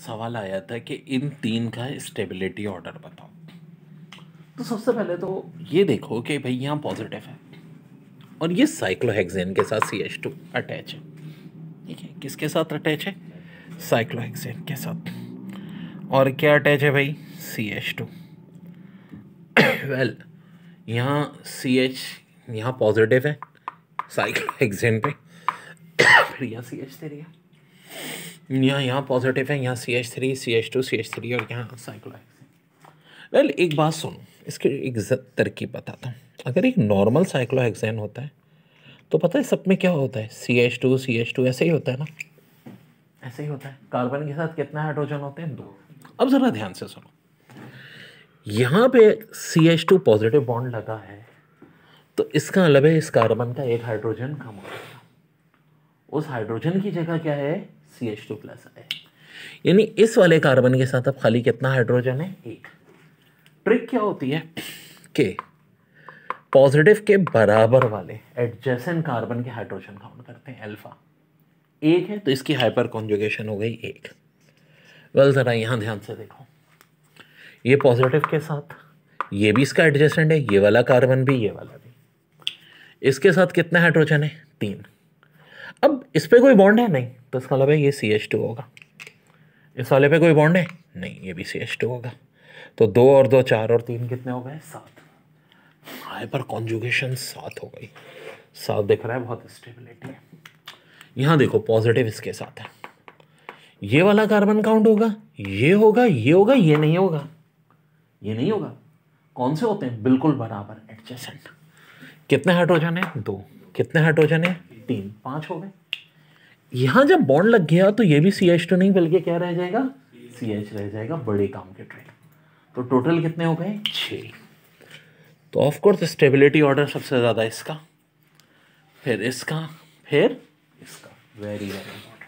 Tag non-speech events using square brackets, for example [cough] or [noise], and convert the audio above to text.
सवाल आया था कि इन तीन का स्टेबिलिटी ऑर्डर बताओ तो सबसे पहले तो ये देखो कि भाई यहाँ पॉजिटिव है और ये साइक्लोहेक्सेन के साथ सी एच टू अटैच है ठीक है किसके साथ अटैच है साइक्लोहेक्सेन के साथ और क्या अटैच है भाई सी एच टू वेल यहाँ सी एच यहाँ पॉजिटिव है साइक्लोहेक्सेन पे [coughs] फिर यहाँ सी एच थ्री है यहाँ यहाँ पॉजिटिव है यहाँ C H three C H two C H three और यहाँ साइक्लोहेक्सेन वेल एक बात सुनो इसके एक तरकीब बताता हूँ अगर एक नॉर्मल साइक्लोहेक्सेन होता है तो पता है सब में क्या होता है C H two C H two ऐसे ही होता है ना ऐसे ही होता है कार्बन के साथ कितना हाइड्रोजन होते हैं दो अब ज़रा ध्यान से सुनो यहाँ पे C H two positive bond लगा है तो इसका मतलब है इस कार्बन का एक हाइड्रोजन कम हो गया उस हाइड्रोजन की जगह क्या है सी एच टू प्लस आए यानी इस वाले कार्बन के साथ अब खाली कितना हाइड्रोजन है एक ट्रिक क्या होती है के पॉजिटिव के बराबर वाले एडजेसन कार्बन के हाइड्रोजन काउंट करते हैं अल्फा एक है तो इसकी हाइपर कॉन्जुगेशन हो गई एक वेल ज़रा यहां ध्यान से देखो ये पॉजिटिव के साथ ये भी इसका एडजेसेंट है ये वाला कार्बन भी ये वाला भी इसके साथ कितने हाइड्रोजन है तीन अब इस पर कोई बॉन्ड है नहीं तो इसका मतलब है ये सी एच टू होगा इस वाले पे कोई बॉन्ड है नहीं ये भी सी एच टू होगा तो दो और दो चार और तीन कितने हो गए सात हाइपर कॉन्जुगेशन सात हो गई सात दिख रहा है बहुत स्टेबिलिटी है यहाँ देखो पॉजिटिव इसके साथ है ये वाला कार्बन काउंट होगा ये होगा ये होगा ये नहीं होगा ये नहीं होगा कौन से होते हैं बिल्कुल बराबर एडजेसेंट कितने हाइड्रोजन है दो कितने हाइड्रोजन है तीन पांच हो गए यहां जब बॉन्ड लग गया तो ये भी सी एच टू नहीं बल्कि क्या रह जाएगा सी एच रह जाएगा बड़े काम के ट्रेन तो टोटल कितने हो गए छ तो ऑफकोर्स स्टेबिलिटी ऑर्डर सबसे ज़्यादा इसका फिर इसका फिर इसका वेरी वेरी